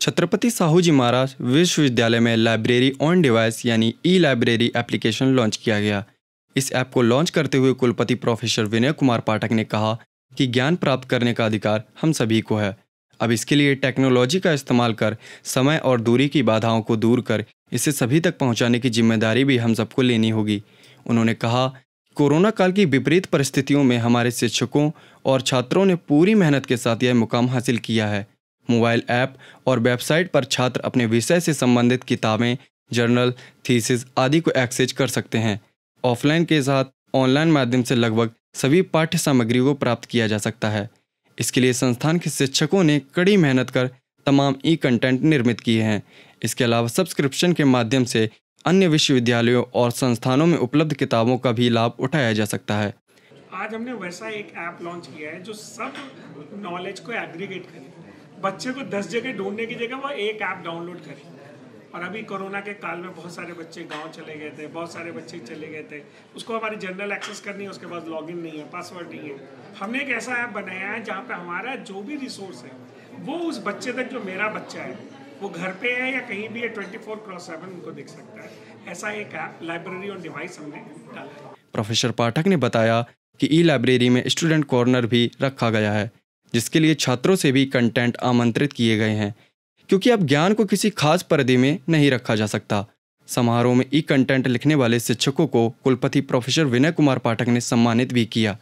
छत्रपति साहू जी महाराज विश्वविद्यालय में library on device यानी ई लाइब्रेरी एप्लीकेशन लॉन्च किया गया इस ऐप को लॉन्च करते हुए कुलपति प्रोफेसर विनय कुमार पाठक ने कहा कि ज्ञान प्राप्त करने का अधिकार हम सभी को है अब इसके लिए टेक्नोलॉजी का इस्तेमाल कर समय और दूरी की बाधाओं को दूर कर इसे सभी तक पहुंचाने की जिम्मेदारी भी हम सबको लेनी होगी उन्होंने कहा कोरोना काल की विपरीत परिस्थितियों में हमारे शिक्षकों और छात्रों ने पूरी मेहनत के साथ यह मुकाम हासिल किया है मोबाइल ऐप और वेबसाइट पर छात्र अपने विषय से संबंधित किताबें जर्नल थीसिस आदि को एक्सेज कर सकते हैं ऑफलाइन के साथ ऑनलाइन माध्यम से लगभग सभी पाठ्य सामग्री को प्राप्त किया जा सकता है इसके लिए संस्थान के शिक्षकों ने कड़ी मेहनत कर तमाम ई कंटेंट निर्मित किए हैं इसके अलावा सब्सक्रिप्शन के माध्यम से अन्य विश्वविद्यालयों और संस्थानों में उपलब्ध किताबों का भी लाभ उठाया जा सकता है आज हमने वैसा एक ऐप लॉन्च किया है जो सब नॉलेज को एग्रीगेट करे बच्चे को दस जगह ढूंढने की जगह वो एक ऐप डाउनलोड करे और अभी कोरोना के काल में बहुत सारे बच्चे गांव चले गए थे बहुत सारे बच्चे चले गए थे उसको हमारी जनरल एक्सेस करनी है उसके पास लॉगिन नहीं है पासवर्ड नहीं है हमने एक ऐसा ऐप बनाया है जहाँ पर हमारा जो भी रिसोर्स है वो उस बच्चे तक जो मेरा बच्चा है वो घर पे है या कहीं भी है ट्वेंटी फोर क्रॉस सेवन उनको देख सकता है ऐसा एक ऐप लाइब्रेरी और डिवाइस हमने डाला प्रोफेसर पाठक ने बताया कि ई लाइब्रेरी में स्टूडेंट कॉर्नर भी रखा गया है जिसके लिए छात्रों से भी कंटेंट आमंत्रित किए गए हैं क्योंकि अब ज्ञान को किसी खास पर्दे में नहीं रखा जा सकता समारोह में ई कंटेंट लिखने वाले शिक्षकों को कुलपति प्रोफेसर विनय कुमार पाठक ने सम्मानित भी किया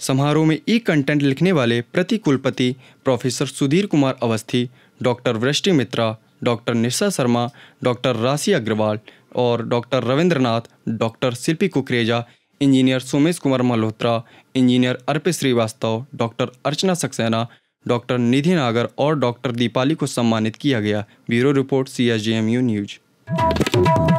समारोह में ई कंटेंट लिखने वाले प्रति कुलपति professor Sudhir Kumar Awasthi doctor Vrishti Mitra doctor Nisha Sharma doctor Rashi Agarwal और doctor Ravindranath doctor Shilpi Kukreja engineer Somesh Kumar Malhotra engineer Arpit Srivastava doctor Archana Saxena doctor Nidhi Nagar और डॉक्टर दीपाली को सम्मानित किया गया ब्यूरो रिपोर्ट सी न्यूज